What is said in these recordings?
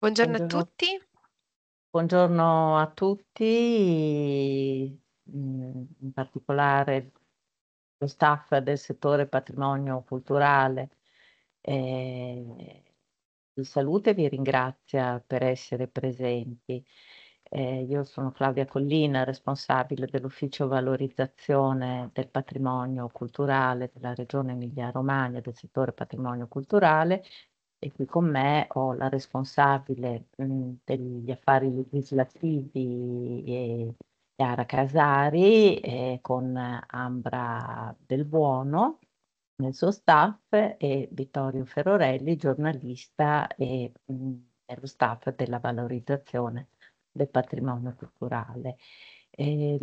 Buongiorno a tutti. Buongiorno a tutti, mm, in particolare lo staff del settore patrimonio culturale eh, Salute vi ringrazia per essere presenti. Eh, io sono Claudia Collina, responsabile dell'ufficio valorizzazione del patrimonio culturale della Regione Emilia-Romagna, del settore patrimonio culturale e qui con me ho la responsabile mh, mm, degli affari legislativi e eh, Chiara Casari eh, con Ambra Del Buono nel suo staff e Vittorio Ferrorelli, giornalista e mh, mm, nello staff della valorizzazione del patrimonio culturale. Eh,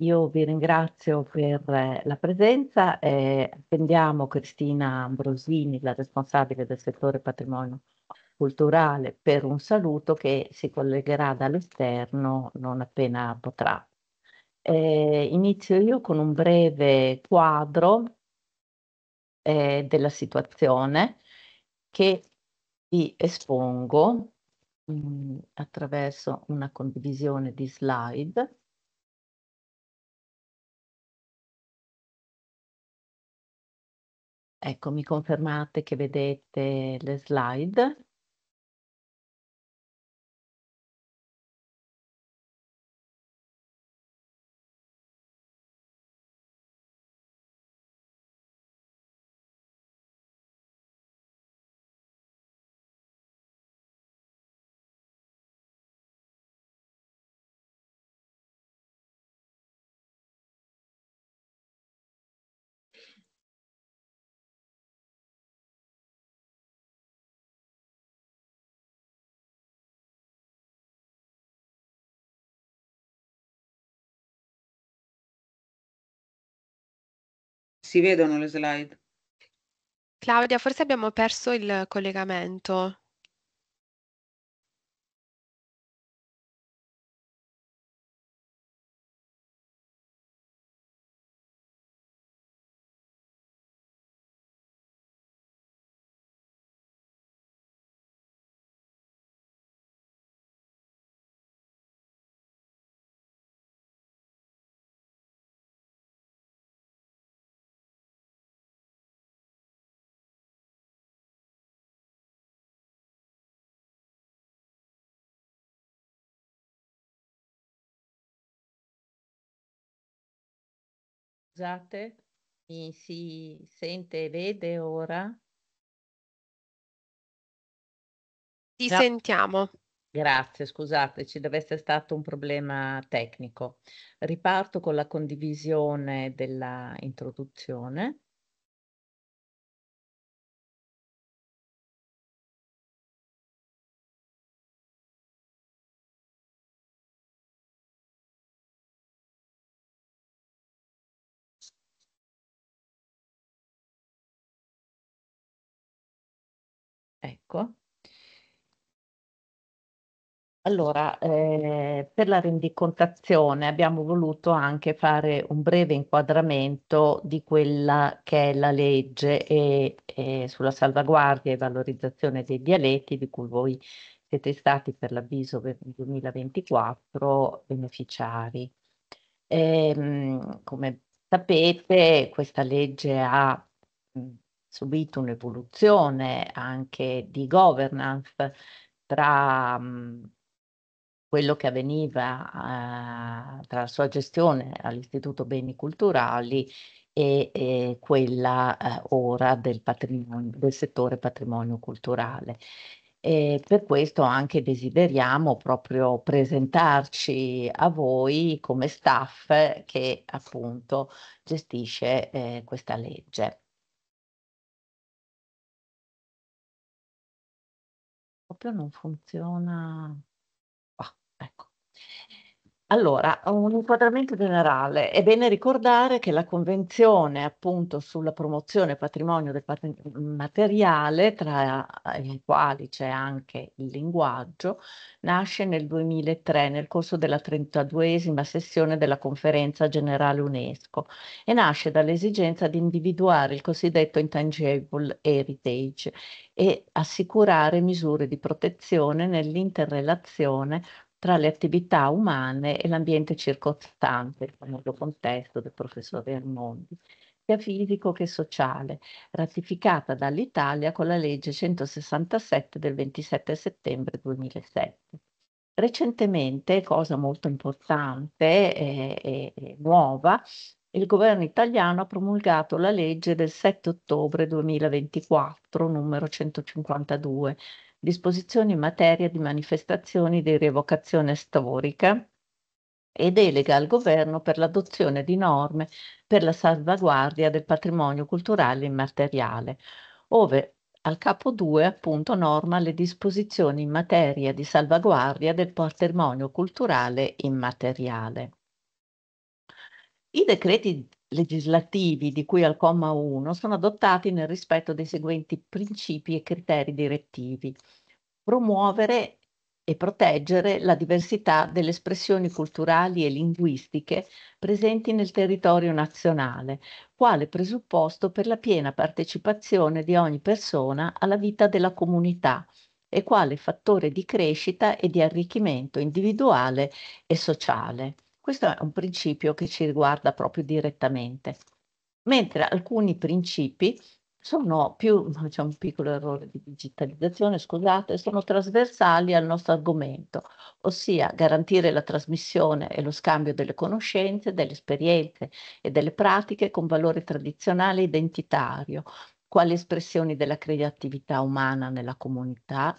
io vi ringrazio per eh, la presenza e attendiamo Cristina Ambrosini, la responsabile del settore patrimonio culturale, per un saluto che si collegherà dall'esterno non appena potrà. Eh, inizio io con un breve quadro eh, della situazione che vi espongo mh, mm, attraverso una condivisione di slide Ecco, mi confermate che vedete le slide? Si vedono le slide? Claudia, forse abbiamo perso il collegamento. Scusate, mi si sente e vede ora? Ti no. sentiamo. Grazie, scusate, ci deve essere stato un problema tecnico. Riparto con la condivisione dell'introduzione. introduzione. Ecco. Allora, eh, per la rendicontazione abbiamo voluto anche fare un breve inquadramento di quella che è la legge e, e sulla salvaguardia e valorizzazione dei dialetti di cui voi siete stati per l'avviso 2024 beneficiari. E, ehm, come sapete questa legge ha subito un'evoluzione anche di governance tra quello che avveniva eh, tra la sua gestione all'Istituto Beni Culturali e, e quella eh, ora del, del, settore patrimonio culturale. E per questo anche desideriamo proprio presentarci a voi come staff che appunto gestisce eh, questa legge. Proprio non funziona qua, ecco. Allora, un inquadramento generale. È bene ricordare che la Convenzione appunto sulla promozione patrimonio del materiale, tra i quali c'è anche il linguaggio, nasce nel 2003 nel corso della 32esima sessione della Conferenza Generale UNESCO e nasce dall'esigenza di individuare il cosiddetto intangible heritage e assicurare misure di protezione nell'interrelazione tra le attività umane e l'ambiente circostante, il famoso contesto del professore Armondi, sia fisico che sociale, ratificata dall'Italia con la legge 167 del 27 settembre 2007. Recentemente, cosa molto importante eh, e, nuova, il governo italiano ha promulgato la legge del 7 ottobre 2024, numero 152, disposizioni in materia di manifestazioni di rievocazione storica e delega al governo per l'adozione di norme per la salvaguardia del patrimonio culturale immateriale, ove al capo 2 appunto norma le disposizioni in materia di salvaguardia del patrimonio culturale immateriale. I decreti legislativi di cui al comma 1 sono adottati nel rispetto dei seguenti principi e criteri direttivi. Promuovere e proteggere la diversità delle espressioni culturali e linguistiche presenti nel territorio nazionale, quale presupposto per la piena partecipazione di ogni persona alla vita della comunità e quale fattore di crescita e di arricchimento individuale e sociale. Questo è un principio che ci riguarda proprio direttamente, mentre alcuni principi sono più, c'è un piccolo errore di digitalizzazione, scusate, sono trasversali al nostro argomento, ossia garantire la trasmissione e lo scambio delle conoscenze, delle esperienze e delle pratiche con valore tradizionale e identitario, quali espressioni della creatività umana nella comunità,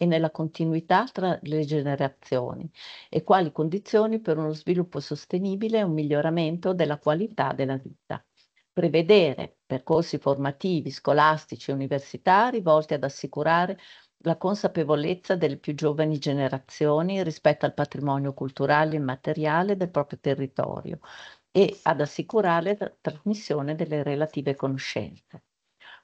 e nella continuità tra le generazioni e quali condizioni per uno sviluppo sostenibile e un miglioramento della qualità della vita. Prevedere percorsi formativi, scolastici e universitari volti ad assicurare la consapevolezza delle più giovani generazioni rispetto al patrimonio culturale e materiale del proprio territorio e ad assicurare la trasmissione delle relative conoscenze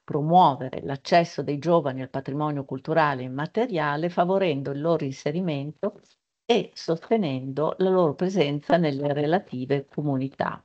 promuovere l'accesso dei giovani al patrimonio culturale immateriale favorendo il loro inserimento e sostenendo la loro presenza nelle relative comunità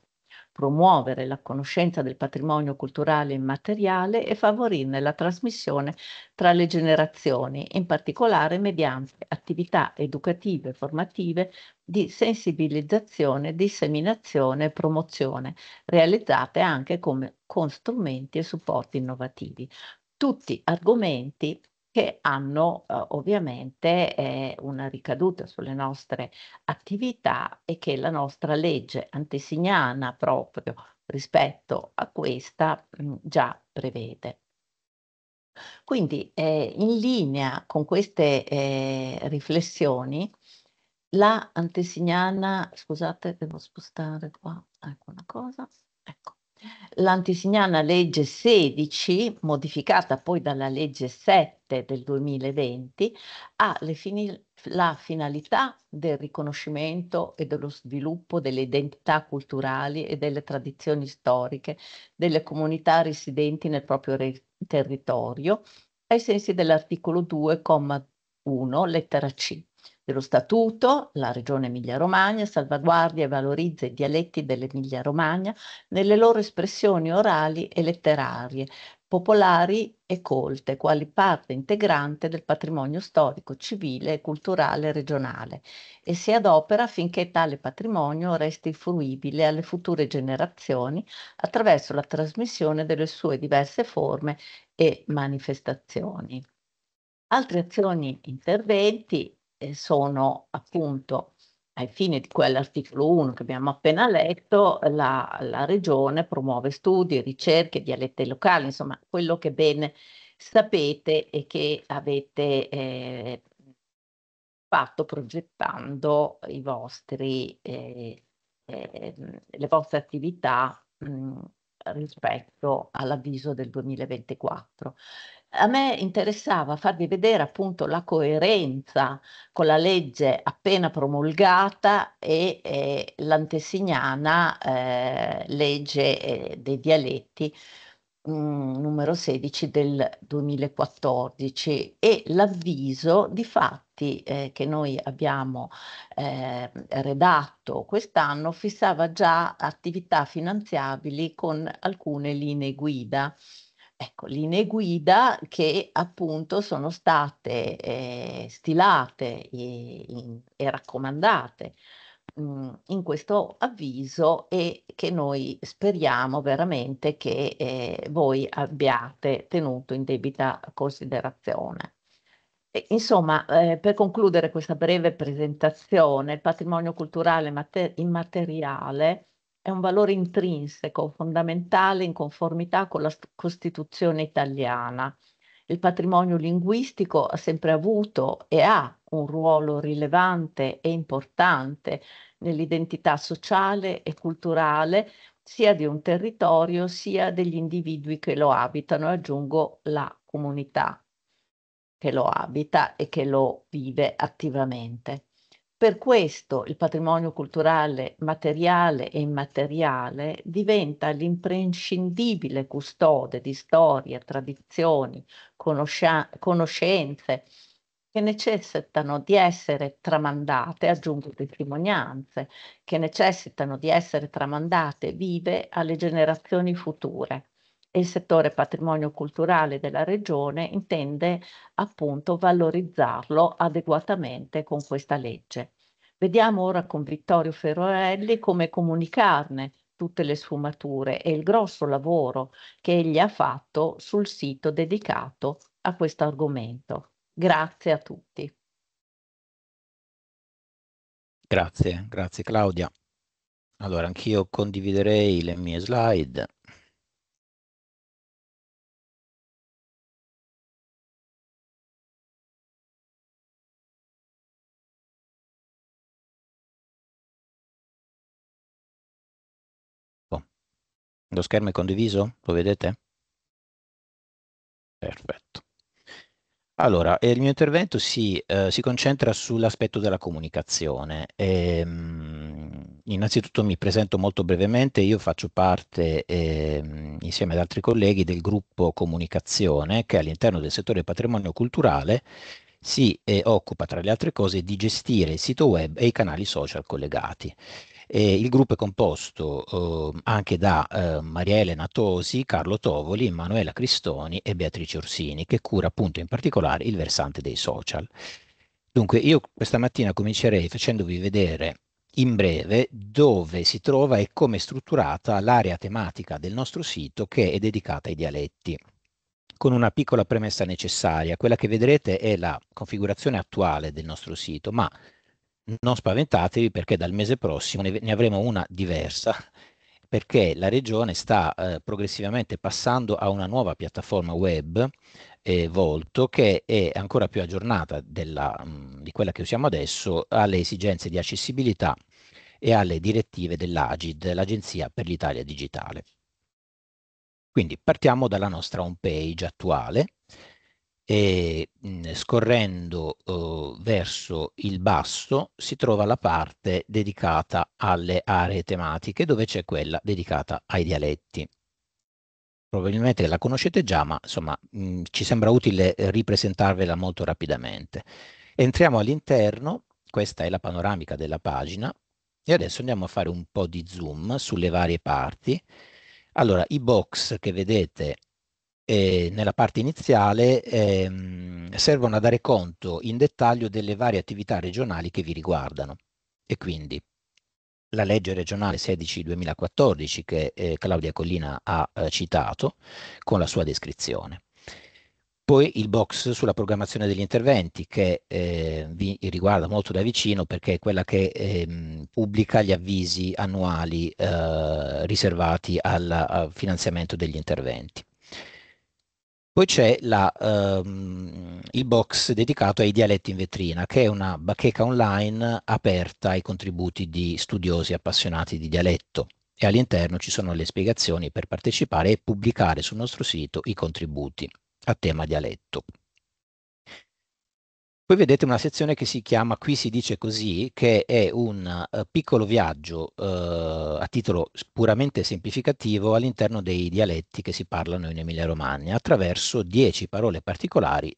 promuovere la conoscenza del patrimonio culturale immateriale e favorirne la trasmissione tra le generazioni, in particolare mediante attività educative e formative di sensibilizzazione, disseminazione e promozione, realizzate anche come, con strumenti e supporti innovativi. Tutti argomenti che hanno eh, ovviamente eh, una ricaduta sulle nostre attività e che la nostra legge antesignana proprio rispetto a questa mh, mm, già prevede. Quindi eh, in linea con queste eh, riflessioni, la antesignana, scusate, devo spostare qua, ecco una cosa, ecco. L'antisignana legge 16, modificata poi dalla legge 7 del 2020, ha fini- la finalità del riconoscimento e dello sviluppo delle identità culturali e delle tradizioni storiche delle comunità residenti nel proprio re- territorio, ai sensi dell'articolo 2,1, lettera C dello Statuto, la Regione Emilia-Romagna salvaguardia e valorizza i dialetti dell'Emilia-Romagna nelle loro espressioni orali e letterarie, popolari e colte, quali parte integrante del patrimonio storico, civile e culturale regionale e si adopera affinché tale patrimonio resti fruibile alle future generazioni attraverso la trasmissione delle sue diverse forme e manifestazioni. Altre azioni interventi sono appunto ai fini di quell'articolo 1 che abbiamo appena letto, la, la regione promuove studi, ricerche, dialetti locali, insomma quello che ben sapete e che avete eh, fatto progettando i vostri, eh, eh, le vostre attività mh, mm, rispetto all'avviso del 2024. A me interessava farvi vedere appunto la coerenza con la legge appena promulgata e eh, l'antesignana eh, legge eh, dei dialetti mh, mm, numero 16 del 2014 e l'avviso di fatti eh, che noi abbiamo eh, redatto quest'anno fissava già attività finanziabili con alcune linee guida ecco, linee guida che appunto sono state eh, stilate e, in, e raccomandate mh, mm, in questo avviso e che noi speriamo veramente che eh, voi abbiate tenuto in debita considerazione. insomma, eh, per concludere questa breve presentazione, il patrimonio culturale immateriale è un valore intrinseco, fondamentale in conformità con la Costituzione italiana. Il patrimonio linguistico ha sempre avuto e ha un ruolo rilevante e importante nell'identità sociale e culturale sia di un territorio sia degli individui che lo abitano, aggiungo la comunità che lo abita e che lo vive attivamente. Per questo il patrimonio culturale materiale e immateriale diventa l'imprescindibile custode di storie, tradizioni, conoscia- conoscenze che necessitano di essere tramandate, aggiungo testimonianze, che necessitano di essere tramandate vive alle generazioni future e il settore patrimonio culturale della regione intende appunto valorizzarlo adeguatamente con questa legge. Vediamo ora con Vittorio Ferrorelli come comunicarne tutte le sfumature e il grosso lavoro che egli ha fatto sul sito dedicato a questo argomento. Grazie a tutti. Grazie, grazie Claudia. Allora, anch'io condividerei le mie slide. Lo schermo è condiviso? Lo vedete? Perfetto. Allora, il mio intervento si, eh, si concentra sull'aspetto della comunicazione. E, ehm, mh, innanzitutto mi presento molto brevemente, io faccio parte eh, insieme ad altri colleghi del gruppo Comunicazione che all'interno del settore patrimonio culturale si eh, occupa tra le altre cose di gestire il sito web e i canali social collegati. Eh, il gruppo è composto eh, anche da eh, Maria Elena Tosi, Carlo Tovoli, Emanuela Cristoni e Beatrice Orsini, che cura appunto in particolare il versante dei social. Dunque, io questa mattina comincerei facendovi vedere in breve dove si trova e come è strutturata l'area tematica del nostro sito che è dedicata ai dialetti con una piccola premessa necessaria. Quella che vedrete è la configurazione attuale del nostro sito, ma non spaventatevi perché dal mese prossimo ne, avremo una diversa perché la regione sta eh, progressivamente passando a una nuova piattaforma web eh, Volto che è ancora più aggiornata della, mh, mm, di quella che usiamo adesso alle esigenze di accessibilità e alle direttive dell'Agid, l'Agenzia per l'Italia Digitale. Quindi partiamo dalla nostra home page attuale e mhmm, scorrendo eh, verso il basso si trova la parte dedicata alle aree tematiche dove c'è quella dedicata ai dialetti. Probabilmente la conoscete già ma insomma mh, mhmm, ci sembra utile ripresentarvela molto rapidamente. Entriamo all'interno, questa è la panoramica della pagina e adesso andiamo a fare un po' di zoom sulle varie parti. Allora i box che vedete eh, nella parte iniziale ehm, servono a dare conto in dettaglio delle varie attività regionali che vi riguardano e quindi la legge regionale 16-2014 che eh, Claudia Collina ha eh, citato con la sua descrizione. Poi il box sulla programmazione degli interventi che eh, vi riguarda molto da vicino perché è quella che eh, pubblica gli avvisi annuali eh, riservati al, al finanziamento degli interventi. Poi c'è la, ehm, il box dedicato ai dialetti in vetrina, che è una bacheca online aperta ai contributi di studiosi appassionati di dialetto e all'interno ci sono le spiegazioni per partecipare e pubblicare sul nostro sito i contributi a tema dialetto. Poi vedete una sezione che si chiama Qui si dice così, che è un uh, piccolo viaggio uh, a titolo puramente semplificativo all'interno dei dialetti che si parlano in Emilia-Romagna attraverso dieci parole particolari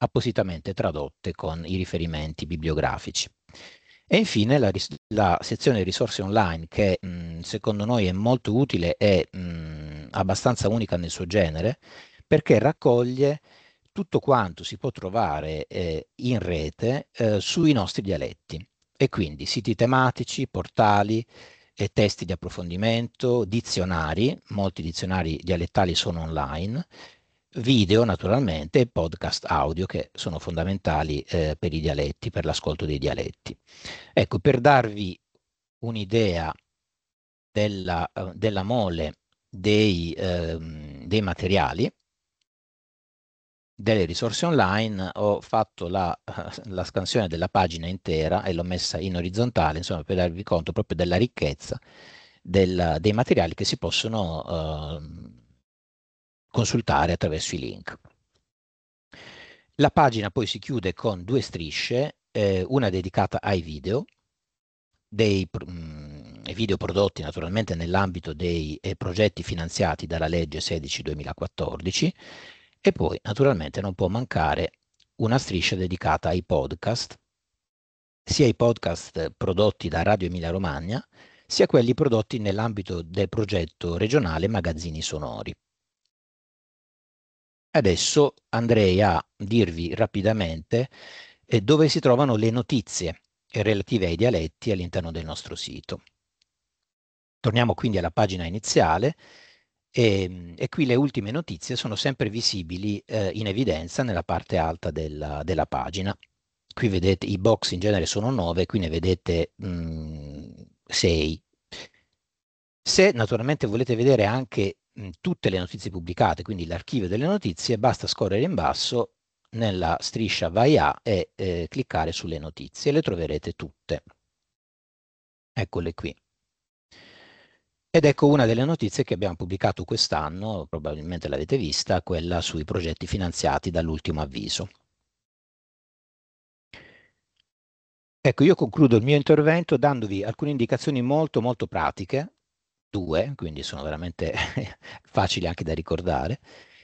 appositamente tradotte con i riferimenti bibliografici. E infine la, la sezione risorse online che mh, mm, secondo noi è molto utile e mh, mm, abbastanza unica nel suo genere perché raccoglie tutto quanto si può trovare eh, in rete eh, sui nostri dialetti e quindi siti tematici, portali, eh, testi di approfondimento, dizionari, molti dizionari dialettali sono online, video naturalmente e podcast audio che sono fondamentali eh, per i dialetti, per l'ascolto dei dialetti. Ecco, per darvi un'idea della, eh, della, mole dei, ehm, dei materiali, delle risorse online, ho fatto la, la, scansione della pagina intera e l'ho messa in orizzontale, insomma, per darvi conto proprio della ricchezza del, dei materiali che si possono eh, consultare attraverso i link. La pagina poi si chiude con due strisce, eh, una dedicata ai video, dei mh, mm, video prodotti naturalmente nell'ambito dei eh, progetti finanziati dalla legge 16-2014 e poi, naturalmente, non può mancare una striscia dedicata ai podcast, sia i podcast prodotti da Radio Emilia Romagna, sia quelli prodotti nell'ambito del progetto regionale Magazzini Sonori. Adesso andrei a dirvi rapidamente eh, dove si trovano le notizie relative ai dialetti all'interno del nostro sito. Torniamo quindi alla pagina iniziale e, ehm, e, qui le ultime notizie sono sempre visibili eh, in evidenza nella parte alta della, della, pagina. Qui vedete i box in genere sono 9, qui ne vedete 6. Mm, Se naturalmente volete vedere anche mh, mm, tutte le notizie pubblicate, quindi l'archivio delle notizie, basta scorrere in basso nella striscia Vai a e eh, cliccare sulle notizie, le troverete tutte. Eccole qui. Ed ecco una delle notizie che abbiamo pubblicato quest'anno, probabilmente l'avete vista, quella sui progetti finanziati dall'ultimo avviso. Ecco, io concludo il mio intervento dandovi alcune indicazioni molto molto pratiche, due, quindi sono veramente facili anche da ricordare,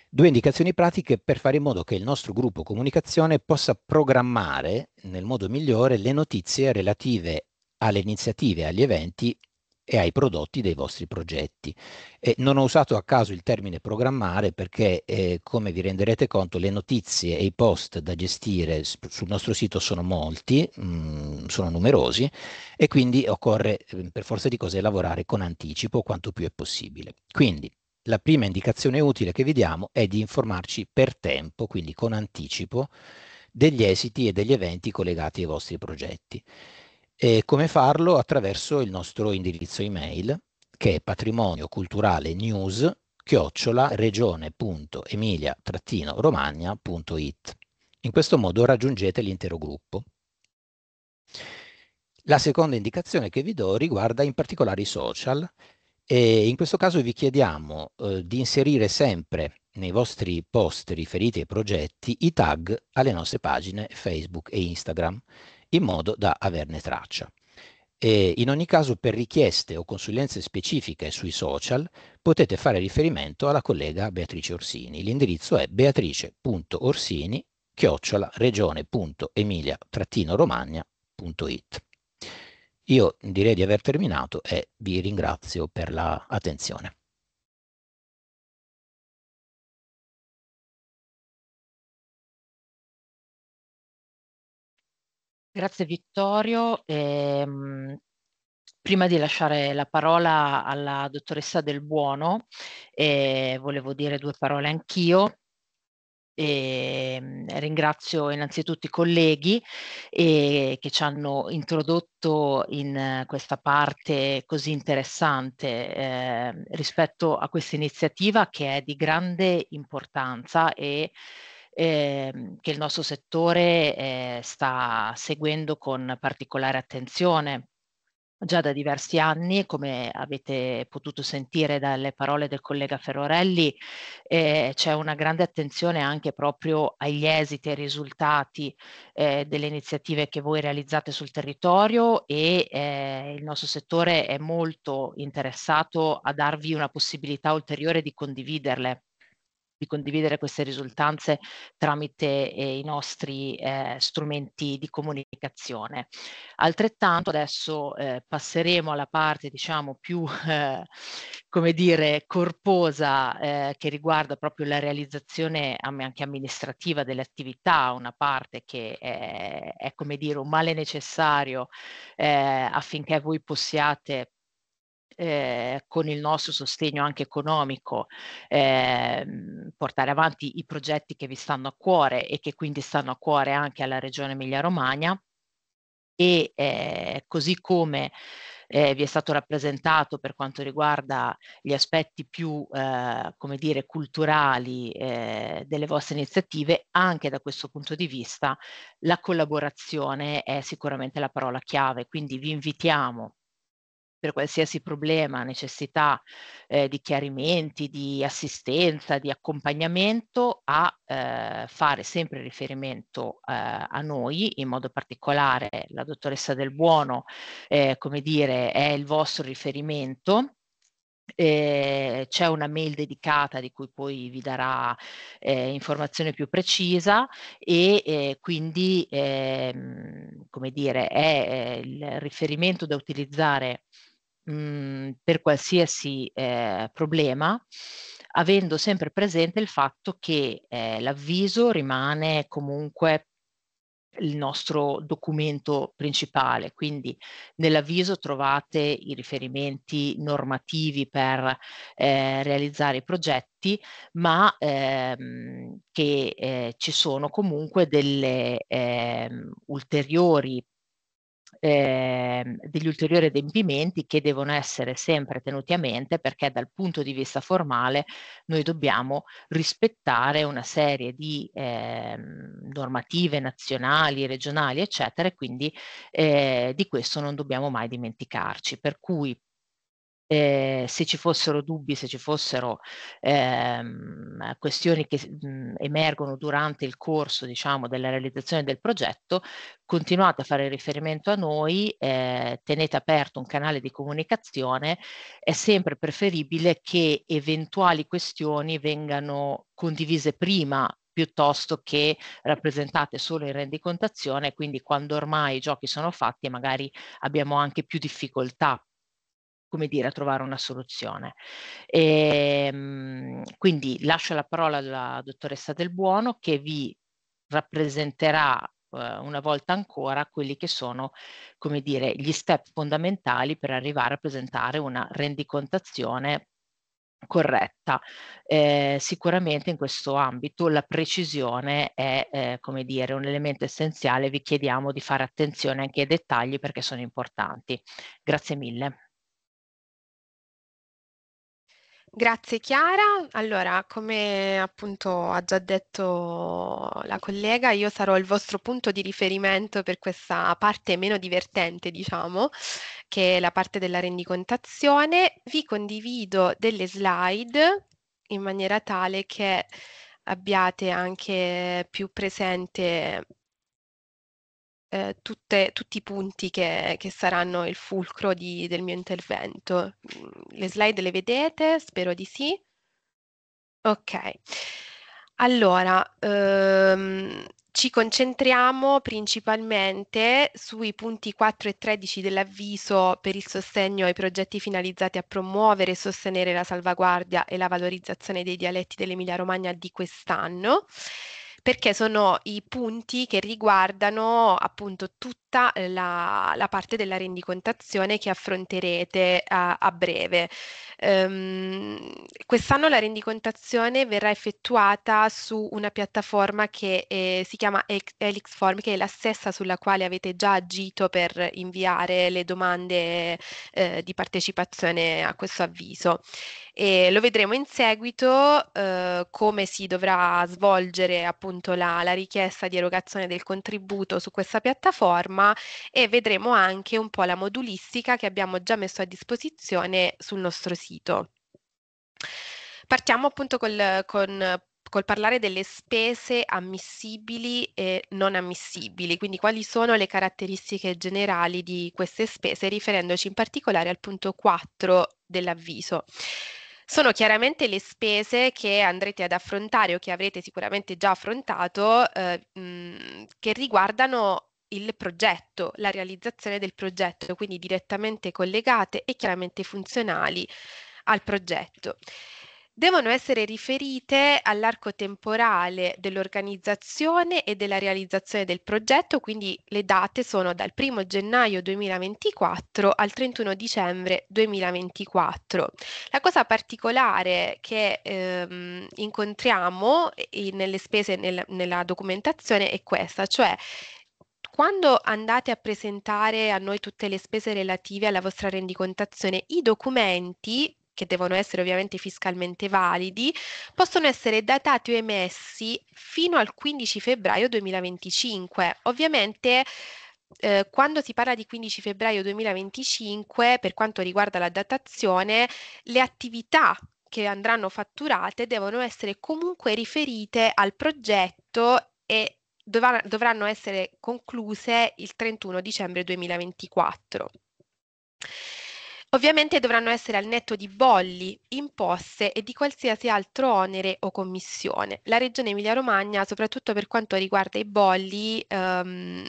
due indicazioni pratiche per fare in modo che il nostro gruppo comunicazione possa programmare nel modo migliore le notizie relative alle iniziative e agli eventi e ai prodotti dei vostri progetti. Eh, non ho usato a caso il termine programmare perché, eh, come vi renderete conto, le notizie e i post da gestire sul nostro sito sono molti, mh, mm, sono numerosi e quindi occorre ehm, per forza di cose lavorare con anticipo quanto più è possibile. Quindi la prima indicazione utile che vi diamo è di informarci per tempo, quindi con anticipo, degli esiti e degli eventi collegati ai vostri progetti. E come farlo? Attraverso il nostro indirizzo email che è patrimonio culturale news chiocciola regione.emilia-romagna.it. In questo modo raggiungete l'intero gruppo. La seconda indicazione che vi do riguarda in particolare i social e in questo caso vi chiediamo eh, di inserire sempre nei vostri post riferiti ai progetti i tag alle nostre pagine Facebook e Instagram in modo da averne traccia. E in ogni caso, per richieste o consulenze specifiche sui social, potete fare riferimento alla collega Beatrice Orsini. L'indirizzo è beatrice.orsini chiocciola regione.emilia-romagna.it. Io direi di aver terminato e vi ringrazio per l'attenzione. La Grazie Vittorio. Ehm, prima di lasciare la parola alla dottoressa Del Buono, eh, volevo dire due parole anch'io. E ehm, ringrazio innanzitutto i colleghi eh, che ci hanno introdotto in eh, questa parte così interessante eh, rispetto a questa iniziativa che è di grande importanza e Ehm, che il nostro settore eh, sta seguendo con particolare attenzione già da diversi anni, come avete potuto sentire dalle parole del collega Ferrorelli, eh, c'è una grande attenzione anche proprio agli esiti e ai risultati eh, delle iniziative che voi realizzate sul territorio e eh, il nostro settore è molto interessato a darvi una possibilità ulteriore di condividerle di condividere queste risultanze tramite eh, i nostri eh, strumenti di comunicazione. Altrettanto adesso eh, passeremo alla parte diciamo più come dire corposa eh, che riguarda proprio la realizzazione anche amministrativa delle attività, una parte che è, eh, è come dire un male necessario eh, affinché voi possiate eh, con il nostro sostegno anche economico eh, portare avanti i progetti che vi stanno a cuore e che quindi stanno a cuore anche alla Regione Emilia-Romagna e eh, così come eh, vi è stato rappresentato per quanto riguarda gli aspetti più, eh, come dire, culturali eh, delle vostre iniziative, anche da questo punto di vista la collaborazione è sicuramente la parola chiave, quindi vi invitiamo per qualsiasi problema, necessità eh, di chiarimenti, di assistenza, di accompagnamento, a eh, fare sempre riferimento eh, a noi, in modo particolare la dottoressa Del Buono, eh, come dire, è il vostro riferimento. Eh, c'è una mail dedicata di cui poi vi darà eh, informazione più precisa e quindi ehm, come dire, è il riferimento da utilizzare Mhmm, per qualsiasi eh, problema, avendo sempre presente il fatto che eh, l'avviso rimane comunque il nostro documento principale, quindi nell'avviso trovate i riferimenti normativi per eh, realizzare i progetti, ma ehm, che eh, ci sono comunque delle ehm, ulteriori eh, degli ulteriori adempimenti che devono essere sempre tenuti a mente perché dal punto di vista formale noi dobbiamo rispettare una serie di eh, normative nazionali, regionali, eccetera, e quindi eh, di questo non dobbiamo mai dimenticarci. Per cui eh, se ci fossero dubbi, se ci fossero ehm, questioni che mh, mhmm, emergono durante il corso diciamo, della realizzazione del progetto, continuate a fare riferimento a noi, eh, tenete aperto un canale di comunicazione, è sempre preferibile che eventuali questioni vengano condivise prima piuttosto che rappresentate solo in rendicontazione, quindi quando ormai i giochi sono fatti magari abbiamo anche più difficoltà come dire, a trovare una soluzione. E, ehm, quindi lascio la parola alla dottoressa Del Buono che vi rappresenterà eh, una volta ancora quelli che sono, come dire, gli step fondamentali per arrivare a presentare una rendicontazione corretta. Eh, sicuramente in questo ambito la precisione è, eh, come dire, un elemento essenziale. Vi chiediamo di fare attenzione anche ai dettagli perché sono importanti. Grazie mille. Grazie Chiara. Allora, come appunto ha già detto la collega, io sarò il vostro punto di riferimento per questa parte meno divertente, diciamo, che è la parte della rendicontazione. Vi condivido delle slide in maniera tale che abbiate anche più presente eh, tutte, tutti i punti che, che saranno il fulcro di, del mio intervento. Mm, le slide le vedete? Spero di sì. Ok. Allora, ehm, ci concentriamo principalmente sui punti 4 e 13 dell'avviso per il sostegno ai progetti finalizzati a promuovere e sostenere la salvaguardia e la valorizzazione dei dialetti dell'Emilia Romagna di quest'anno perché sono i punti che riguardano appunto tutti tutta eh, la, la parte della rendicontazione che affronterete a, a breve. Um, quest'anno la rendicontazione verrà effettuata su una piattaforma che eh, si chiama Helixform, che è la stessa sulla quale avete già agito per inviare le domande eh, di partecipazione a questo avviso. E lo vedremo in seguito eh, come si dovrà svolgere appunto la, la richiesta di erogazione del contributo su questa piattaforma programma e vedremo anche un po' la modulistica che abbiamo già messo a disposizione sul nostro sito. Partiamo appunto col, con col parlare delle spese ammissibili e non ammissibili, quindi quali sono le caratteristiche generali di queste spese, riferendoci in particolare al punto 4 dell'avviso. Sono chiaramente le spese che andrete ad affrontare o che avrete sicuramente già affrontato, eh, mh, che riguardano il progetto, la realizzazione del progetto, quindi direttamente collegate e chiaramente funzionali al progetto. Devono essere riferite all'arco temporale dell'organizzazione e della realizzazione del progetto, quindi le date sono dal 1 gennaio 2024 al 31 dicembre 2024. La cosa particolare che ehm, incontriamo eh, nelle spese e nel, nella documentazione è questa, cioè quando andate a presentare a noi tutte le spese relative alla vostra rendicontazione, i documenti che devono essere ovviamente fiscalmente validi, possono essere datati o emessi fino al 15 febbraio 2025. Ovviamente eh, quando si parla di 15 febbraio 2025, per quanto riguarda la datazione, le attività che andranno fatturate devono essere comunque riferite al progetto e dov- dovranno essere concluse il 31 dicembre 2024. Ovviamente dovranno essere al netto di bolli, imposte e di qualsiasi altro onere o commissione. La Regione Emilia-Romagna, soprattutto per quanto riguarda i bolli, ehm,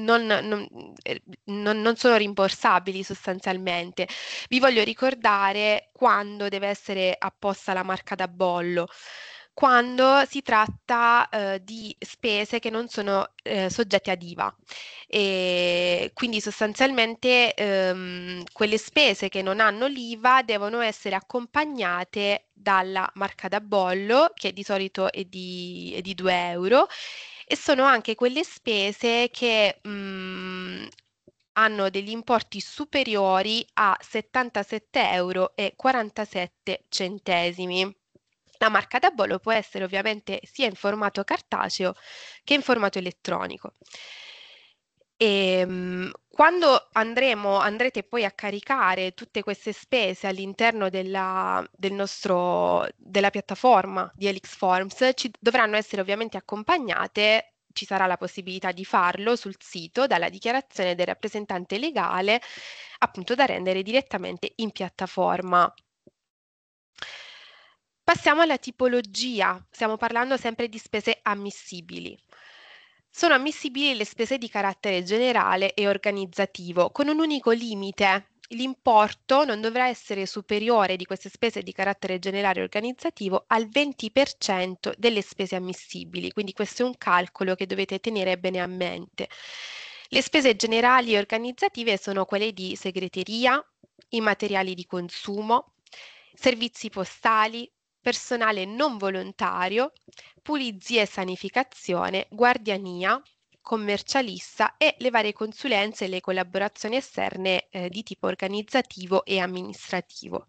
non, non, eh, non, sono rimborsabili sostanzialmente. Vi voglio ricordare quando deve essere apposta la marca da bollo quando si tratta eh, di spese che non sono eh, soggette ad IVA. E quindi sostanzialmente ehm, quelle spese che non hanno l'IVA devono essere accompagnate dalla marca da bollo, che di solito è di, è di 2 euro, e sono anche quelle spese che mh, mm, hanno degli importi superiori a 77,47 euro. La marca da bollo può essere ovviamente sia in formato cartaceo che in formato elettronico. E, ehm, quando andremo, andrete poi a caricare tutte queste spese all'interno della, del nostro, della piattaforma di Helix Forms, ci dovranno essere ovviamente accompagnate, ci sarà la possibilità di farlo sul sito dalla dichiarazione del rappresentante legale, appunto da rendere direttamente in piattaforma. Passiamo alla tipologia, stiamo parlando sempre di spese ammissibili. Sono ammissibili le spese di carattere generale e organizzativo, con un unico limite. L'importo non dovrà essere superiore di queste spese di carattere generale e organizzativo al 20% delle spese ammissibili, quindi questo è un calcolo che dovete tenere bene a mente. Le spese generali e organizzative sono quelle di segreteria, i materiali di consumo, servizi postali, personale non volontario, pulizia e sanificazione, guardiania, commercialista e le varie consulenze e le collaborazioni esterne eh, di tipo organizzativo e amministrativo.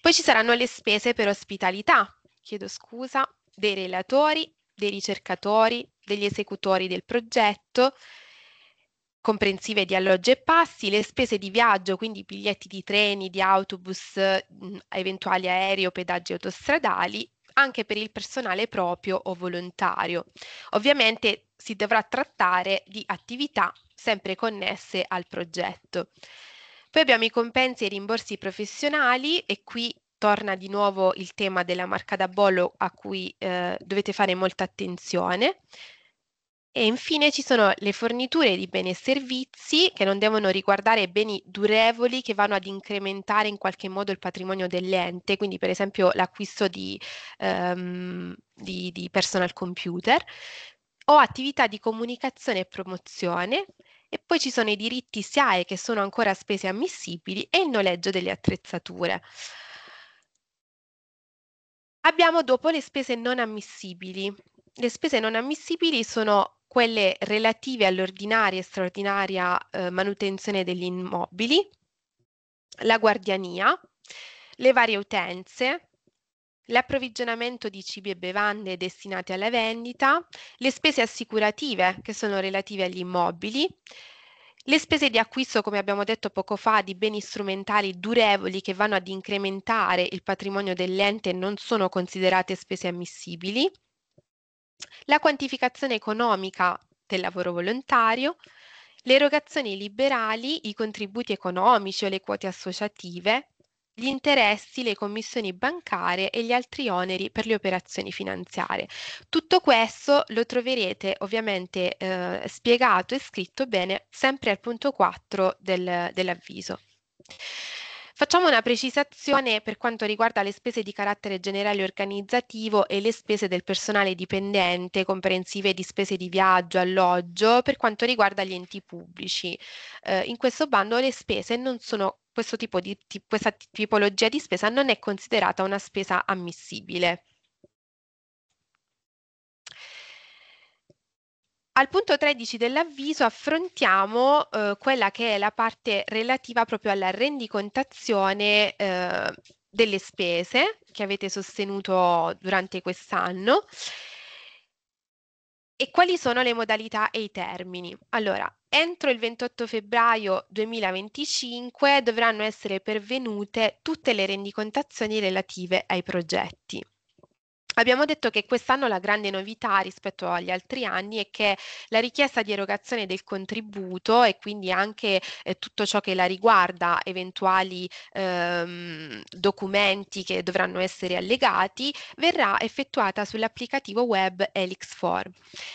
Poi ci saranno le spese per ospitalità, chiedo scusa, dei relatori, dei ricercatori, degli esecutori del progetto, comprensive di alloggi e passi, le spese di viaggio, quindi biglietti di treni, di autobus, mh, eventuali aerei o pedaggi autostradali, anche per il personale proprio o volontario. Ovviamente si dovrà trattare di attività sempre connesse al progetto. Poi abbiamo i compensi e i rimborsi professionali e qui torna di nuovo il tema della marca da bollo a cui eh, dovete fare molta attenzione. E infine ci sono le forniture di beni e servizi che non devono riguardare beni durevoli che vanno ad incrementare in qualche modo il patrimonio dell'ente, quindi per esempio l'acquisto di, um, di, di personal computer, o attività di comunicazione e promozione, e poi ci sono i diritti SIAE che sono ancora spese ammissibili e il noleggio delle attrezzature. Abbiamo dopo le spese non ammissibili, le spese non ammissibili sono quelle relative all'ordinaria e straordinaria eh, manutenzione degli immobili, la guardiania, le varie utenze, l'approvvigionamento di cibi e bevande destinate alla vendita, le spese assicurative che sono relative agli immobili, le spese di acquisto, come abbiamo detto poco fa, di beni strumentali durevoli che vanno ad incrementare il patrimonio dell'ente non sono considerate spese ammissibili, la quantificazione economica del lavoro volontario, le erogazioni liberali, i contributi economici o le quote associative, gli interessi, le commissioni bancarie e gli altri oneri per le operazioni finanziarie. Tutto questo lo troverete ovviamente eh, spiegato e scritto bene sempre al punto 4 del, dell'avviso. Facciamo una precisazione per quanto riguarda le spese di carattere generale organizzativo e le spese del personale dipendente, comprensive di spese di viaggio, alloggio, per quanto riguarda gli enti pubblici. Eh, in questo bando le spese non sono tipo di, questa tipologia di spesa non è considerata una spesa ammissibile. Al punto 13 dell'avviso affrontiamo eh, quella che è la parte relativa proprio alla rendicontazione eh, delle spese che avete sostenuto durante quest'anno e quali sono le modalità e i termini. Allora, entro il 28 febbraio 2025 dovranno essere pervenute tutte le rendicontazioni relative ai progetti. Abbiamo detto che quest'anno la grande novità rispetto agli altri anni è che la richiesta di erogazione del contributo e quindi anche eh, tutto ciò che la riguarda, eventuali ehm, documenti che dovranno essere allegati, verrà effettuata sull'applicativo web Helix4.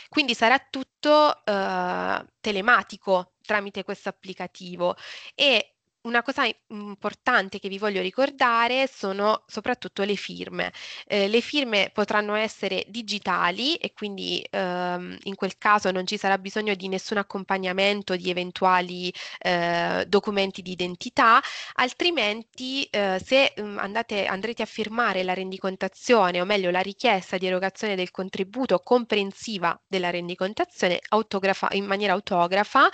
Quindi sarà tutto eh, telematico tramite questo applicativo e una cosa importante che vi voglio ricordare sono soprattutto le firme. Eh, le firme potranno essere digitali e quindi ehm, in quel caso non ci sarà bisogno di nessun accompagnamento di eventuali eh, documenti di identità, altrimenti eh, se mm, andate, andrete a firmare la rendicontazione o meglio la richiesta di erogazione del contributo comprensiva della rendicontazione autografa, in maniera autografa,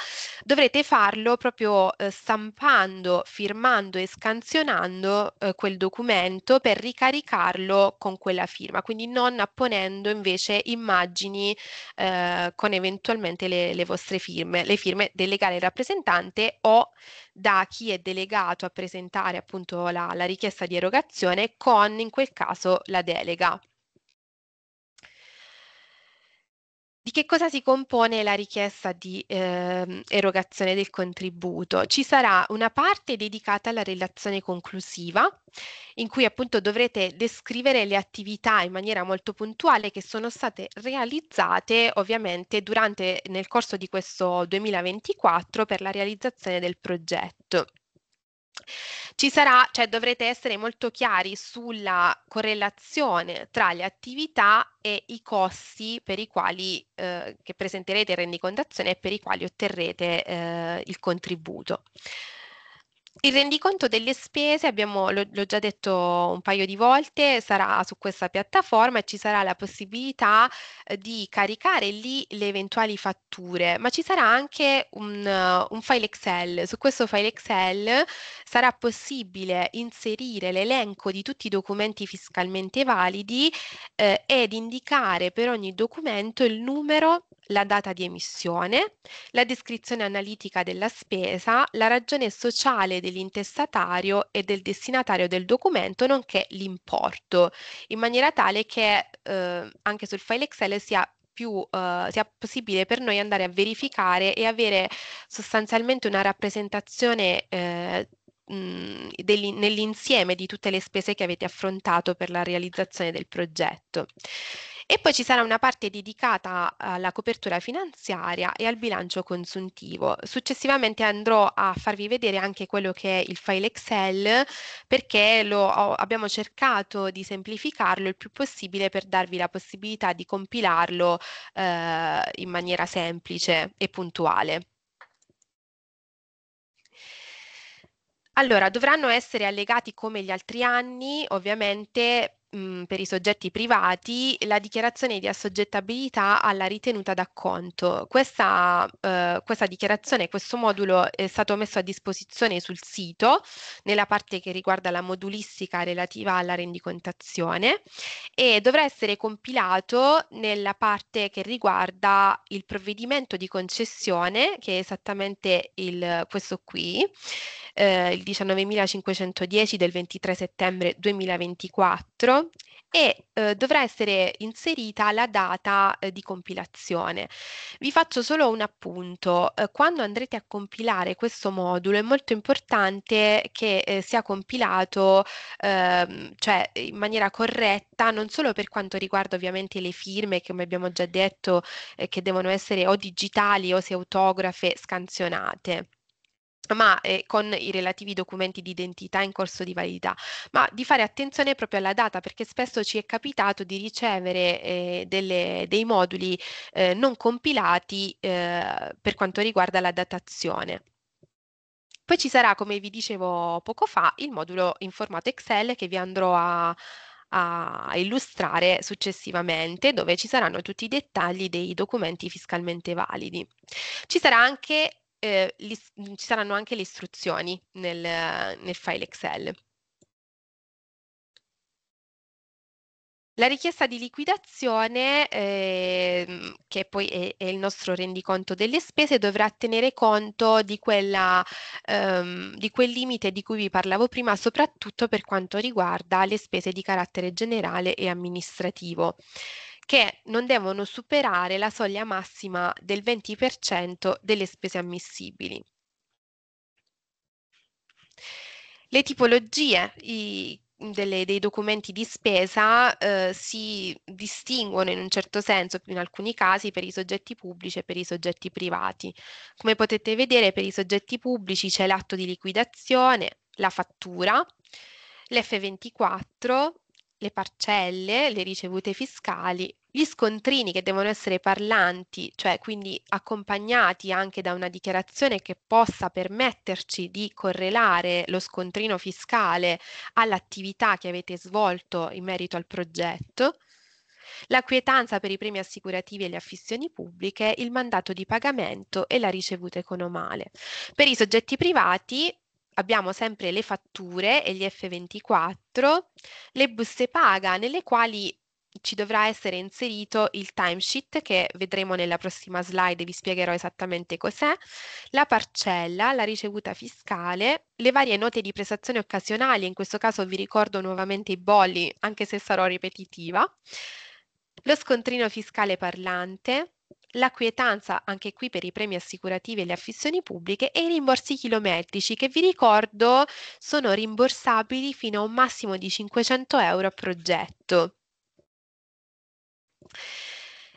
dovrete farlo proprio eh, stampando copiando, firmando e scansionando eh, quel documento per ricaricarlo con quella firma, quindi non apponendo invece immagini eh, con eventualmente le, le vostre firme, le firme del legale rappresentante o da chi è delegato a presentare appunto la, la richiesta di erogazione con in quel caso la delega. Di che cosa si compone la richiesta di ehm, erogazione del contributo? Ci sarà una parte dedicata alla relazione conclusiva, in cui appunto dovrete descrivere le attività in maniera molto puntuale che sono state realizzate ovviamente durante, nel corso di questo 2024 per la realizzazione del progetto. Ci sarà, cioè dovrete essere molto chiari sulla correlazione tra le attività e i costi per i quali eh, che presenterete in rendicontazione e per i quali otterrete eh, il contributo. Il rendiconto delle spese, abbiamo, l'ho, l'ho già detto un paio di volte, sarà su questa piattaforma e ci sarà la possibilità eh, di caricare lì le eventuali fatture, ma ci sarà anche un, uh, un file Excel. Su questo file Excel sarà possibile inserire l'elenco di tutti i documenti fiscalmente validi eh, ed indicare per ogni documento il numero la data di emissione, la descrizione analitica della spesa, la ragione sociale dell'intestatario e del destinatario del documento, nonché l'importo, in maniera tale che eh, anche sul file Excel sia più eh, sia possibile per noi andare a verificare e avere sostanzialmente una rappresentazione eh, nell'insieme di tutte le spese che avete affrontato per la realizzazione del progetto. E poi ci sarà una parte dedicata eh, alla copertura finanziaria e al bilancio consuntivo. Successivamente andrò a farvi vedere anche quello che è il file Excel perché lo, ho, abbiamo cercato di semplificarlo il più possibile per darvi la possibilità di compilarlo eh, in maniera semplice e puntuale. Allora, dovranno essere allegati come gli altri anni, ovviamente mh, mhmm, per i soggetti privati la dichiarazione di assoggettabilità alla ritenuta d'acconto. Questa, eh, questa dichiarazione, questo modulo è stato messo a disposizione sul sito nella parte che riguarda la modulistica relativa alla rendicontazione e dovrà essere compilato nella parte che riguarda il provvedimento di concessione, che è esattamente il, questo qui, eh, il 19.510 del 23 settembre 2024 e eh, dovrà essere inserita la data eh, di compilazione. Vi faccio solo un appunto, eh, quando andrete a compilare questo modulo è molto importante che eh, sia compilato ehm, cioè in maniera corretta, non solo per quanto riguarda ovviamente le firme, che come abbiamo già detto, eh, che devono essere o digitali o se autografe scansionate ma eh, con i relativi documenti di identità in corso di validità, ma di fare attenzione proprio alla data perché spesso ci è capitato di ricevere eh, delle, dei moduli eh, non compilati ehm, per quanto riguarda la datazione. Poi ci sarà, come vi dicevo poco fa, il modulo in formato Excel che vi andrò a, a illustrare successivamente dove ci saranno tutti i dettagli dei documenti fiscalmente validi. Ci sarà anche eh, li, mhmm, ci saranno anche le istruzioni nel, nel file Excel. La richiesta di liquidazione, eh, che poi è, è, il nostro rendiconto delle spese, dovrà tenere conto di, quella, ehm, di, quel limite di cui vi parlavo prima, soprattutto per quanto riguarda le spese di carattere generale e amministrativo che non devono superare la soglia massima del 20% delle spese ammissibili. Le tipologie i, delle, dei documenti di spesa eh, si distinguono in un certo senso, in alcuni casi, per i soggetti pubblici e per i soggetti privati. Come potete vedere, per i soggetti pubblici c'è l'atto di liquidazione, la fattura, l'F24, le parcelle, le ricevute fiscali, gli scontrini che devono essere parlanti, cioè quindi accompagnati anche da una dichiarazione che possa permetterci di correlare lo scontrino fiscale all'attività che avete svolto in merito al progetto, la quietanza per i premi assicurativi e le affissioni pubbliche, il mandato di pagamento e la ricevuta economale. Per i soggetti privati abbiamo sempre le fatture e gli F24, le buste paga nelle quali ci dovrà essere inserito il timesheet che vedremo nella prossima slide, vi spiegherò esattamente cos'è, la parcella, la ricevuta fiscale, le varie note di prestazione occasionali, in questo caso vi ricordo nuovamente i bolli, anche se sarò ripetitiva, lo scontrino fiscale parlante, la quietanza anche qui per i premi assicurativi e le affissioni pubbliche e i rimborsi chilometrici che vi ricordo sono rimborsabili fino a un massimo di 500 euro a progetto.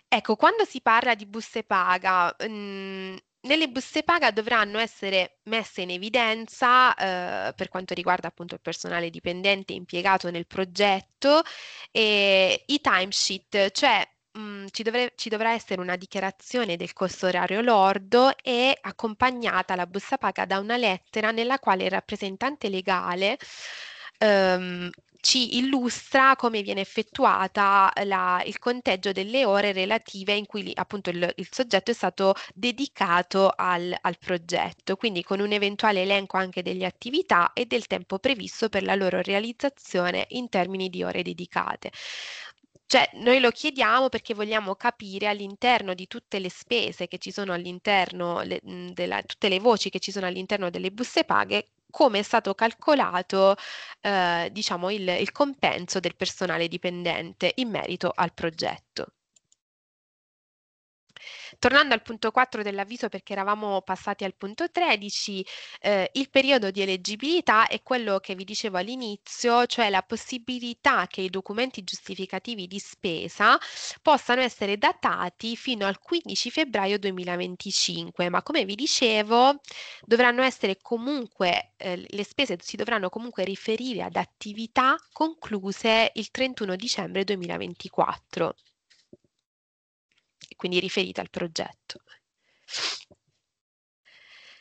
Ecco, quando si parla di buste paga, mh, mm, nelle buste paga dovranno essere messe in evidenza, eh, per quanto riguarda appunto il personale dipendente impiegato nel progetto, eh, i timesheet, cioè mhmm, ci dovre ci dovrà essere una dichiarazione del costo orario lordo e accompagnata la busta paga da una lettera nella quale il rappresentante legale, uhm, ci illustra come viene effettuata la il conteggio delle ore relative in cui appunto il il soggetto è stato dedicato al al progetto, quindi con un eventuale elenco anche delle attività e del tempo previsto per la loro realizzazione in termini di ore dedicate. Cioè, noi lo chiediamo perché vogliamo capire all'interno di tutte le spese che ci sono all'interno, le, mhmm, della, tutte le voci che ci sono all'interno delle buste paghe, come è stato calcolato, eh, diciamo, il, il compenso del personale dipendente in merito al progetto. Tornando al punto 4 dell'avviso perché eravamo passati al punto 13, eh, il periodo di eleggibilità è quello che vi dicevo all'inizio, cioè la possibilità che i documenti giustificativi di spesa possano essere datati fino al 15 febbraio 2025, ma come vi dicevo dovranno essere comunque, eh, le spese si dovranno comunque riferire ad attività concluse il 31 dicembre 2024 quindi riferita al progetto.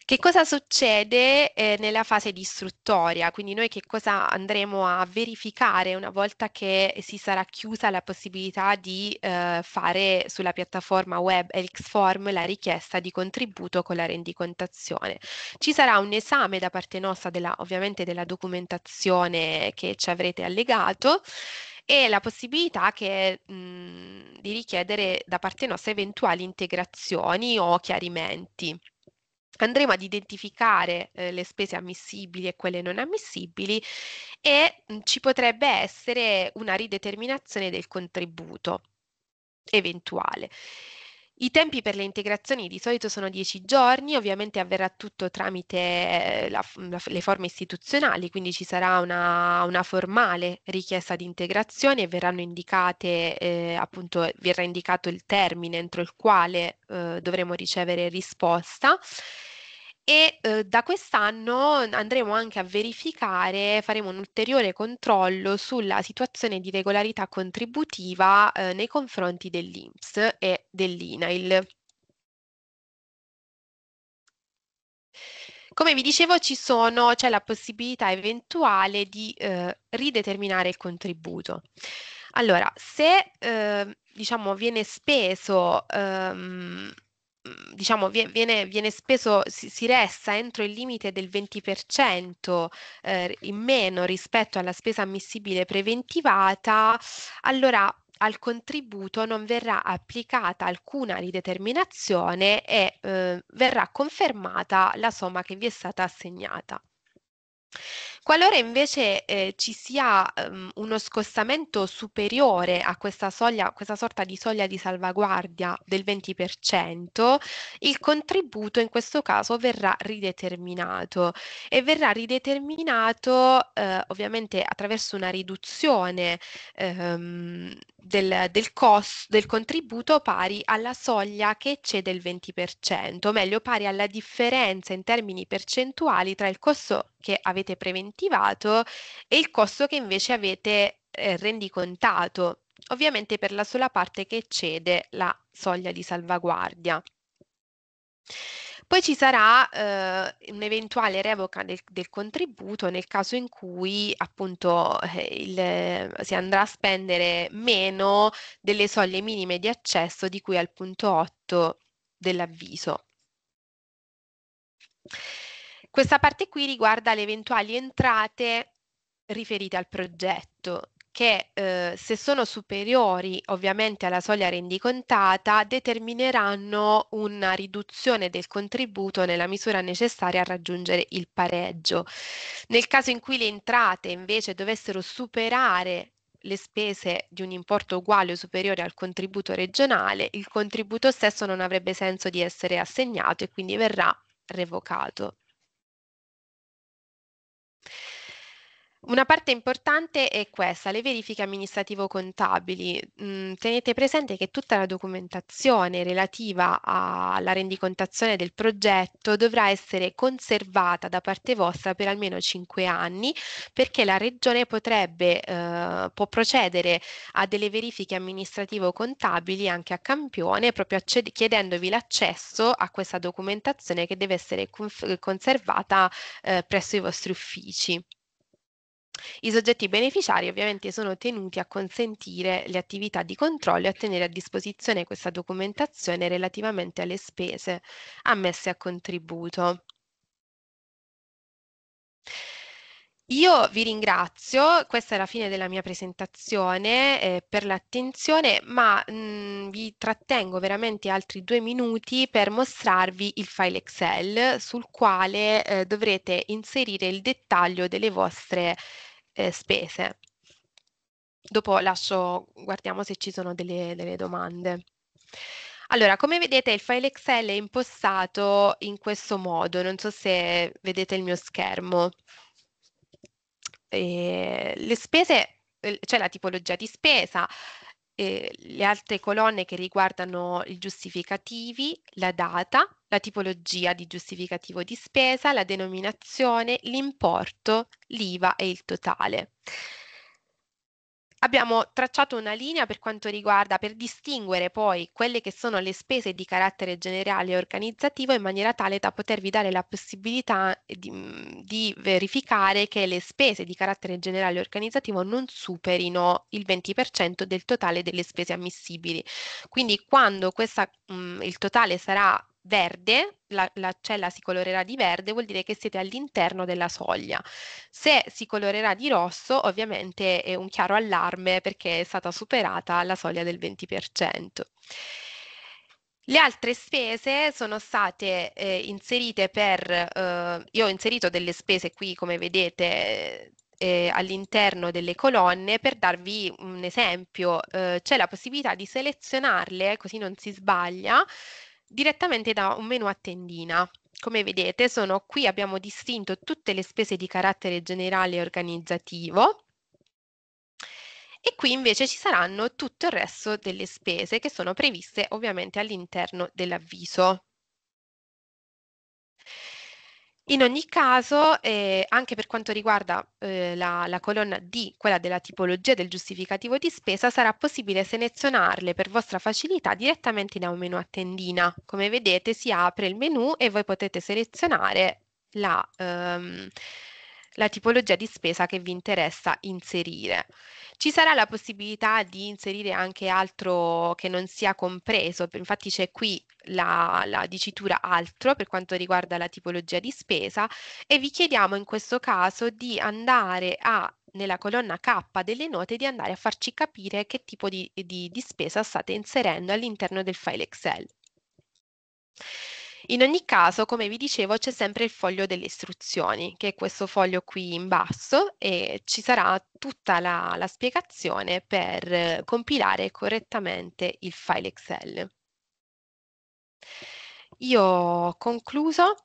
Che cosa succede eh, nella fase di istruttoria? Quindi noi che cosa andremo a verificare una volta che si sarà chiusa la possibilità di eh, fare sulla piattaforma web LXform la richiesta di contributo con la rendicontazione? Ci sarà un esame da parte nostra della, ovviamente della documentazione che ci avrete allegato e la possibilità che, mh, mhmm, di richiedere da parte nostra eventuali integrazioni o chiarimenti. Andremo ad identificare eh, le spese ammissibili e quelle non ammissibili e mh, mhmm, ci potrebbe essere una rideterminazione del contributo eventuale. I tempi per le integrazioni di solito sono 10 giorni, ovviamente avverrà tutto tramite eh, la mm, la le forme istituzionali, quindi ci sarà una, una, formale richiesta di integrazione e verranno indicate, eh, appunto, verrà indicato il termine entro il quale eh, dovremo ricevere risposta. E eh, da quest'anno andremo anche a verificare, faremo un ulteriore controllo sulla situazione di regolarità contributiva eh, nei confronti dell'INPS e dell'INAIL. Come vi dicevo, c'è la possibilità eventuale di eh, rideterminare il contributo. Allora, se eh, diciamo, viene speso ehm, Mhmm, diciamo, viene, viene speso, si, si, resta entro il limite del 20% eh, in meno rispetto alla spesa ammissibile preventivata, allora al contributo non verrà applicata alcuna rideterminazione e eh, verrà confermata la somma che vi è stata assegnata. Qualora invece, ehm, ci sia, ehm, uno scostamento superiore a questa soglia questa sorta di soglia di salvaguardia del 20%, il contributo in questo caso verrà rideterminato e verrà rideterminato, ehm, ovviamente attraverso una riduzione, ehm, del del cos del contributo pari alla soglia che eccede il 20%, o meglio pari alla differenza in termini percentuali tra il costo che avete preventivato e il costo che invece avete eh, rendicontato, ovviamente per la sola parte che eccede la soglia di salvaguardia. Poi ci sarà eh, un'eventuale revoca del, del, contributo nel caso in cui appunto eh, il, si andrà a spendere meno delle soglie minime di accesso di cui al punto 8 dell'avviso. Questa parte qui riguarda le eventuali entrate riferite al progetto che eh, se sono superiori ovviamente alla soglia rendicontata determineranno una riduzione del contributo nella misura necessaria a raggiungere il pareggio. Nel caso in cui le entrate invece dovessero superare le spese di un importo uguale o superiore al contributo regionale, il contributo stesso non avrebbe senso di essere assegnato e quindi verrà revocato. Una parte importante è questa, le verifiche amministrativo-contabili. Mm, tenete presente che tutta la documentazione relativa alla rendicontazione del progetto dovrà essere conservata da parte vostra per almeno 5 anni perché la Regione potrebbe, eh, può procedere a delle verifiche amministrativo-contabili anche a campione proprio acced- chiedendovi l'accesso a questa documentazione che deve essere conf- conservata eh, presso i vostri uffici. I soggetti beneficiari ovviamente sono tenuti a consentire le attività di controllo e a tenere a disposizione questa documentazione relativamente alle spese ammesse a contributo. Io vi ringrazio, questa è la fine della mia presentazione, eh, per l'attenzione, ma mh, mm, vi trattengo veramente altri due minuti per mostrarvi il file Excel sul quale eh, dovrete inserire il dettaglio delle vostre eh, spese. Dopo lascio, guardiamo se ci sono delle, delle domande. Allora, come vedete il file Excel è impostato in questo modo, non so se vedete il mio schermo eh, le spese, c'è eh, cioè la tipologia di spesa, eh, le altre colonne che riguardano i giustificativi, la data, la tipologia di giustificativo di spesa, la denominazione, l'importo, l'IVA e il totale. Abbiamo tracciato una linea per quanto riguarda, per distinguere poi quelle che sono le spese di carattere generale e organizzativo in maniera tale da potervi dare la possibilità di, mm, di verificare che le spese di carattere generale e organizzativo non superino il 20% del totale delle spese ammissibili. Quindi quando questa, mh, mm, il totale sarà verde, la, la, cella si colorerà di verde, vuol dire che siete all'interno della soglia. Se si colorerà di rosso, ovviamente è un chiaro allarme perché è stata superata la soglia del 20%. Le altre spese sono state eh, inserite per, eh, io ho inserito delle spese qui come vedete eh, all'interno delle colonne per darvi un esempio, eh, c'è la possibilità di selezionarle così non si sbaglia direttamente da un menu a tendina. Come vedete, sono qui abbiamo distinto tutte le spese di carattere generale e organizzativo e qui invece ci saranno tutto il resto delle spese che sono previste ovviamente all'interno dell'avviso. In ogni caso, eh, anche per quanto riguarda eh, la, la, colonna D, quella della tipologia del giustificativo di spesa, sarà possibile selezionarle per vostra facilità direttamente da un menu a tendina. Come vedete si apre il menu e voi potete selezionare la, ehm, la tipologia di spesa che vi interessa inserire. Ci sarà la possibilità di inserire anche altro che non sia compreso, infatti c'è qui la, la, dicitura altro per quanto riguarda la tipologia di spesa e vi chiediamo in questo caso di andare a nella colonna K delle note di andare a farci capire che tipo di, di, di spesa state inserendo all'interno del file Excel. In ogni caso, come vi dicevo, c'è sempre il foglio delle istruzioni, che è questo foglio qui in basso e ci sarà tutta la, la spiegazione per eh, compilare correttamente il file Excel. Io ho concluso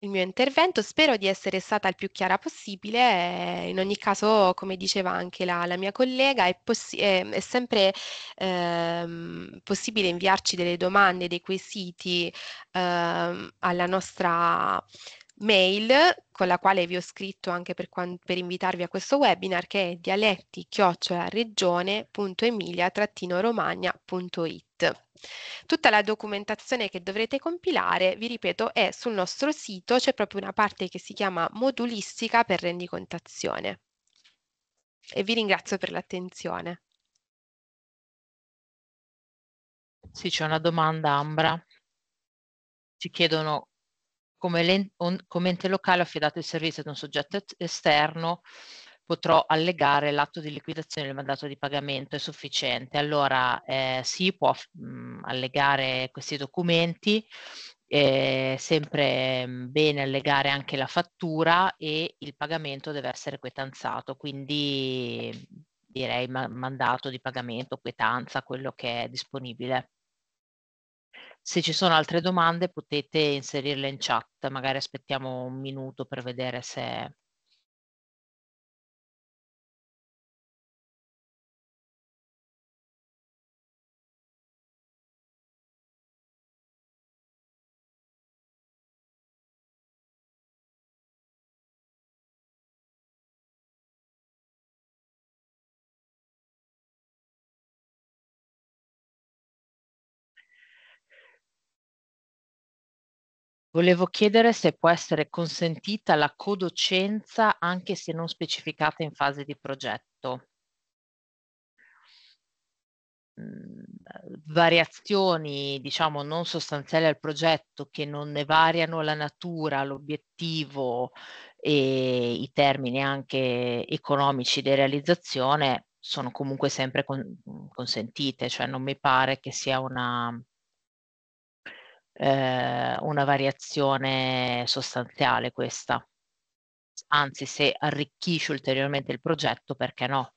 il mio intervento. Spero di essere stata il più chiara possibile. Eh, in ogni caso, come diceva anche la, la mia collega, è, possi- è- è sempre ehm, possibile inviarci delle domande, dei quesiti ehm, alla nostra mail con la quale vi ho scritto anche per, quan- per invitarvi a questo webinar che è dialetti-regione.emilia-romagna.it. Tutta la documentazione che dovrete compilare, vi ripeto, è sul nostro sito, c'è proprio una parte che si chiama modulistica per rendicontazione. E vi ringrazio per l'attenzione. Sì, c'è una domanda, Ambra. Ci chiedono come, on, come ente locale affidato il servizio ad un soggetto esterno potrò allegare l'atto di liquidazione del mandato di pagamento, è sufficiente. Allora eh, si può mh, mm, allegare questi documenti, eh, sempre mh, mm, bene allegare anche la fattura e il pagamento deve essere quetanzato, quindi direi ma mandato di pagamento, quetanza, quello che è disponibile. Se ci sono altre domande potete inserirle in chat, magari aspettiamo un minuto per vedere se Volevo chiedere se può essere consentita la codocenza anche se non specificata in fase di progetto. Mm, variazioni, diciamo, non sostanziali al progetto che non ne variano la natura, l'obiettivo e i termini anche economici di realizzazione sono comunque sempre con consentite, cioè non mi pare che sia una eh, una variazione sostanziale questa. Anzi, se arricchisce ulteriormente il progetto, perché no?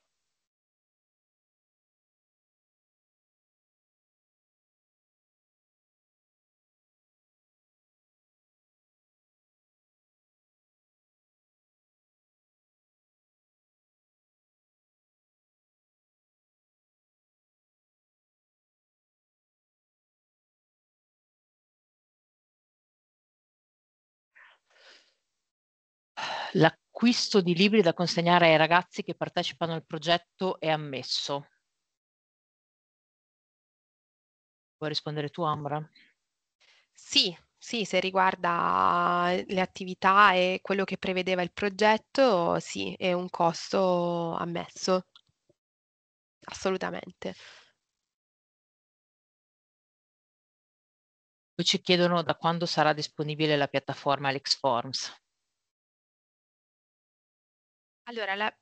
l'acquisto di libri da consegnare ai ragazzi che partecipano al progetto è ammesso. Vuoi rispondere tu, Ambra? Sì, sì, se riguarda le attività e quello che prevedeva il progetto, sì, è un costo ammesso, assolutamente. Poi ci chiedono da quando sarà disponibile la piattaforma Alex Forms. Allora, la...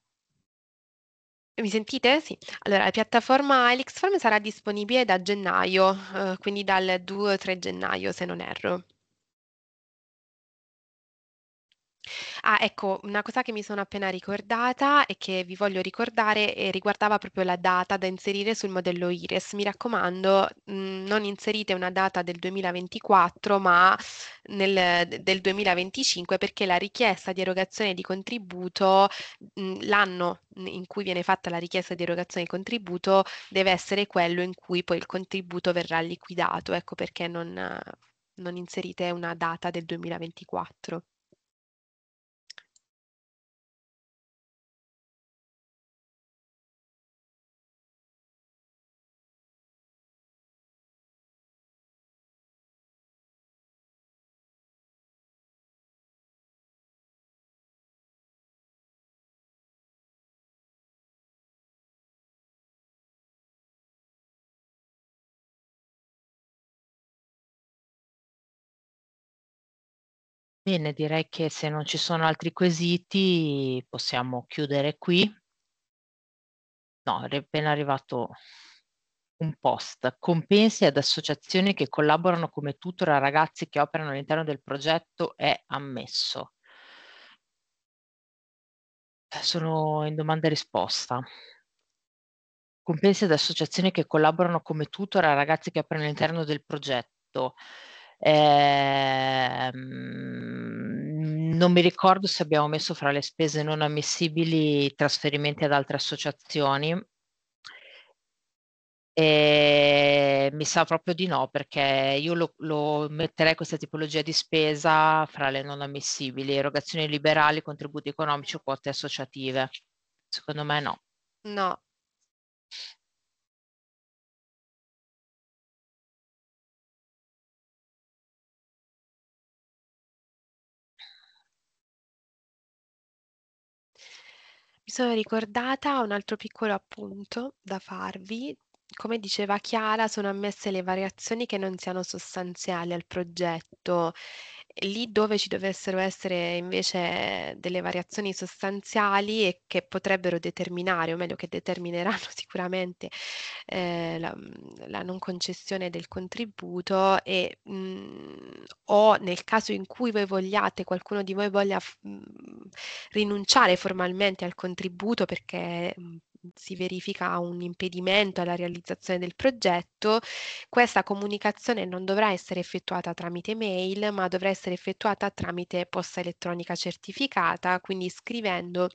Mi sentite? Sì. Allora, la piattaforma Helix sarà disponibile da gennaio, eh, quindi dal 2-3 gennaio, se non erro. Ah, ecco, una cosa che mi sono appena ricordata e che vi voglio ricordare, ehm, riguardava proprio la data da inserire sul modello IRES. Mi raccomando, mhmm, non inserite una data del 2024, ma nel del 2025, perché la richiesta di erogazione di contributo, mhmm, l'anno in cui viene fatta la richiesta di erogazione di contributo deve essere quello in cui poi il contributo verrà liquidato. Ecco perché non non inserite una data del 2024. Bene, direi che se non ci sono altri quesiti possiamo chiudere qui. No, è appena arrivato un post. Compensi ad associazioni che collaborano come tutor a ragazzi che operano all'interno del progetto è ammesso. Eh, sono in domanda e risposta. Compensi ad associazioni che collaborano come tutor a ragazzi che operano all'interno del progetto. Eh, non mi ricordo se abbiamo messo fra le spese non ammissibili trasferimenti ad altre associazioni. E ehm, mi sa proprio di no, perché io lo, lo metterei questa tipologia di spesa fra le non ammissibili, erogazioni liberali, contributi economici o quote associative. Secondo me no. No, sono ricordata un altro piccolo appunto da farvi. Come diceva Chiara, sono ammesse le variazioni che non siano sostanziali al progetto lì dove ci dovessero essere invece delle variazioni sostanziali e che potrebbero determinare, o meglio che determineranno sicuramente eh, la, mhmm, la, non concessione del contributo e, mh, mhmm, o nel caso in cui voi vogliate, qualcuno di voi voglia mh, mhmm, rinunciare formalmente al contributo perché mh, si verifica un impedimento alla realizzazione del progetto, questa comunicazione non dovrà essere effettuata tramite mail, ma dovrà essere effettuata tramite posta elettronica certificata, quindi scrivendo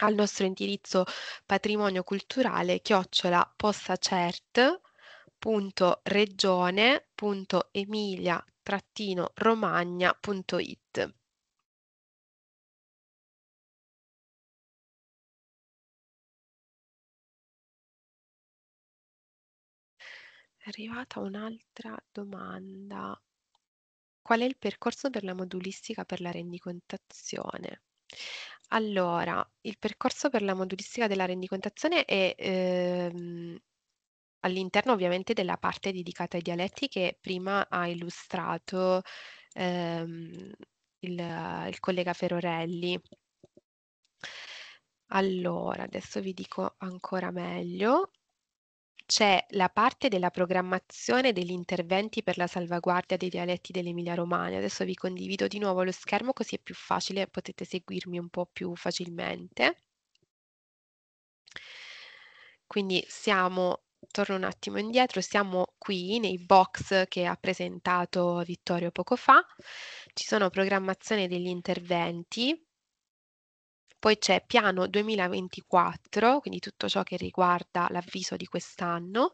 al nostro indirizzo patrimonio culturale chiocciola postacert.regione.emilia-romagna.it. È arrivata un'altra domanda. Qual è il percorso per la modulistica per la rendicontazione? Allora, il percorso per la modulistica della rendicontazione è ehm, all'interno ovviamente della parte dedicata ai dialetti che prima ha illustrato ehm, il, il collega Ferorelli. Allora, adesso vi dico ancora meglio c'è la parte della programmazione degli interventi per la salvaguardia dei dialetti dell'Emilia-Romagna. Adesso vi condivido di nuovo lo schermo così è più facile, potete seguirmi un po' più facilmente. Quindi siamo torno un attimo indietro, siamo qui nei box che ha presentato Vittorio poco fa, ci sono programmazione degli interventi, poi c'è piano 2024, quindi tutto ciò che riguarda l'avviso di quest'anno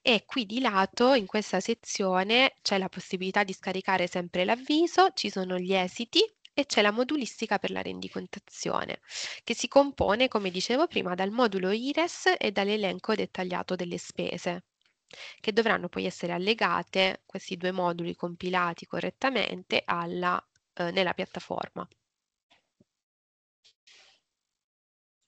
e qui di lato in questa sezione c'è la possibilità di scaricare sempre l'avviso, ci sono gli esiti e c'è la modulistica per la rendicontazione, che si compone, come dicevo prima, dal modulo IRES e dall'elenco dettagliato delle spese, che dovranno poi essere allegate, questi due moduli compilati correttamente, alla, eh, nella piattaforma.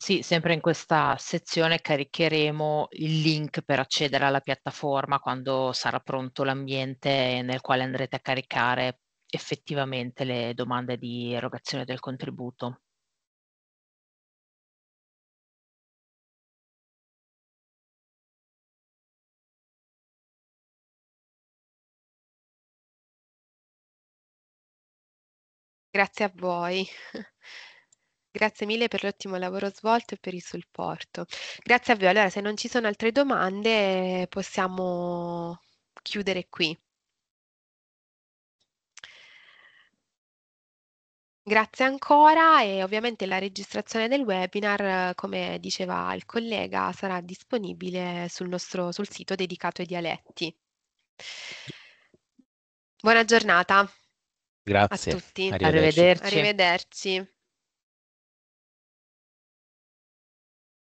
Sì, sempre in questa sezione caricheremo il link per accedere alla piattaforma quando sarà pronto l'ambiente nel quale andrete a caricare effettivamente le domande di erogazione del contributo. Grazie a voi. Grazie mille per l'ottimo lavoro svolto e per il supporto. Grazie a voi. Allora, se non ci sono altre domande, possiamo chiudere qui. Grazie ancora e ovviamente la registrazione del webinar, come diceva il collega, sarà disponibile sul nostro sul sito dedicato ai dialetti. Buona giornata. Grazie. A tutti. Arrivederci. Arrivederci.